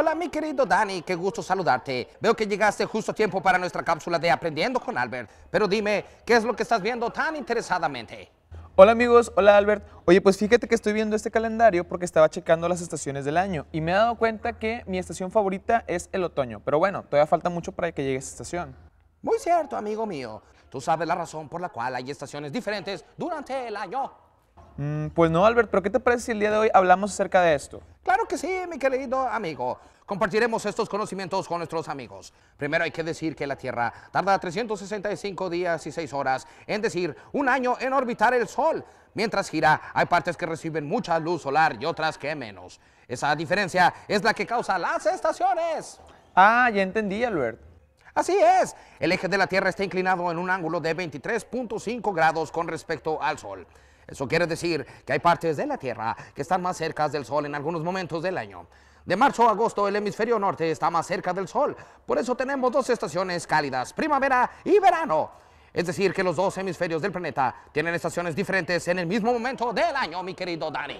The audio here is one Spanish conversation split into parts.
Hola mi querido Dani, qué gusto saludarte. Veo que llegaste justo a tiempo para nuestra cápsula de Aprendiendo con Albert, pero dime, ¿qué es lo que estás viendo tan interesadamente? Hola amigos, hola Albert. Oye, pues fíjate que estoy viendo este calendario porque estaba checando las estaciones del año y me he dado cuenta que mi estación favorita es el otoño, pero bueno, todavía falta mucho para que llegue esa estación. Muy cierto, amigo mío. Tú sabes la razón por la cual hay estaciones diferentes durante el año. Mm, pues no, Albert, pero ¿qué te parece si el día de hoy hablamos acerca de esto? que sí, mi querido amigo. Compartiremos estos conocimientos con nuestros amigos. Primero hay que decir que la Tierra tarda 365 días y 6 horas, en decir, un año en orbitar el Sol. Mientras gira, hay partes que reciben mucha luz solar y otras que menos. Esa diferencia es la que causa las estaciones. Ah, ya entendí, Albert. Así es, el eje de la Tierra está inclinado en un ángulo de 23.5 grados con respecto al Sol. Eso quiere decir que hay partes de la Tierra que están más cerca del Sol en algunos momentos del año. De marzo a agosto el hemisferio norte está más cerca del Sol, por eso tenemos dos estaciones cálidas, primavera y verano. Es decir, que los dos hemisferios del planeta tienen estaciones diferentes en el mismo momento del año, mi querido Dani.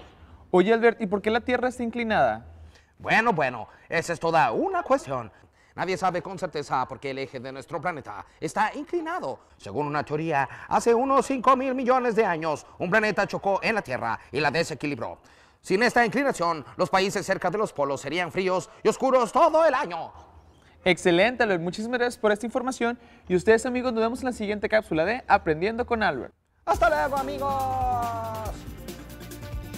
Oye, Albert, ¿y por qué la Tierra está inclinada? Bueno, bueno, esa es toda una cuestión. Nadie sabe con certeza por qué el eje de nuestro planeta está inclinado. Según una teoría, hace unos 5 mil millones de años, un planeta chocó en la Tierra y la desequilibró. Sin esta inclinación, los países cerca de los polos serían fríos y oscuros todo el año. Excelente, Albert. Muchísimas gracias por esta información. Y ustedes, amigos, nos vemos en la siguiente cápsula de Aprendiendo con Albert. ¡Hasta luego, amigos!